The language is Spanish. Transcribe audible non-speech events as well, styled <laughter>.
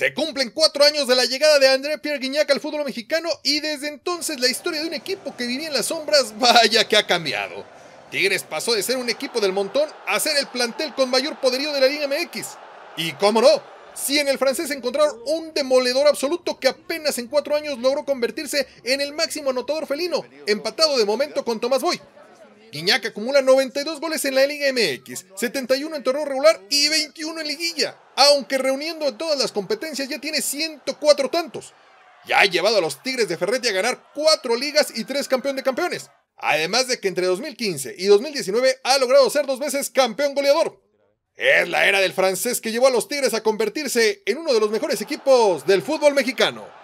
Se cumplen cuatro años de la llegada de André Pierre Guignac al fútbol mexicano y desde entonces la historia de un equipo que vivía en las sombras <laughs> vaya que ha cambiado. Tigres pasó de ser un equipo del montón a ser el plantel con mayor poderío de la Liga MX. Y cómo no, si en el francés encontraron un demoledor absoluto que apenas en cuatro años logró convertirse en el máximo anotador felino, empatado de momento con Tomás Boy. Guiñac acumula 92 goles en la Liga MX, 71 en torneo regular y 21 en liguilla aunque reuniendo todas las competencias ya tiene 104 tantos. Ya ha llevado a los Tigres de Ferretti a ganar 4 ligas y 3 campeón de campeones. Además de que entre 2015 y 2019 ha logrado ser dos veces campeón goleador. Es la era del francés que llevó a los Tigres a convertirse en uno de los mejores equipos del fútbol mexicano.